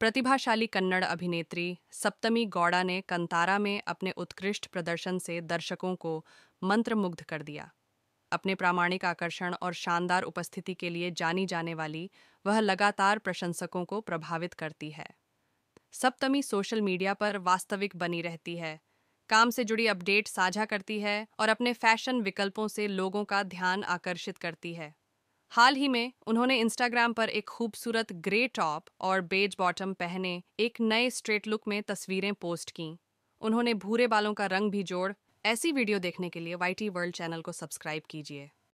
प्रतिभाशाली कन्नड़ अभिनेत्री सप्तमी गौड़ा ने कंतारा में अपने उत्कृष्ट प्रदर्शन से दर्शकों को मंत्रमुग्ध कर दिया अपने प्रामाणिक आकर्षण और शानदार उपस्थिति के लिए जानी जाने वाली वह लगातार प्रशंसकों को प्रभावित करती है सप्तमी सोशल मीडिया पर वास्तविक बनी रहती है काम से जुड़ी अपडेट साझा करती है और अपने फैशन विकल्पों से लोगों का ध्यान आकर्षित करती है हाल ही में उन्होंने इंस्टाग्राम पर एक खूबसूरत ग्रे टॉप और बेज बॉटम पहने एक नए स्ट्रेट लुक में तस्वीरें पोस्ट की उन्होंने भूरे बालों का रंग भी जोड़ ऐसी वीडियो देखने के लिए वाई टी वर्ल्ड चैनल को सब्सक्राइब कीजिए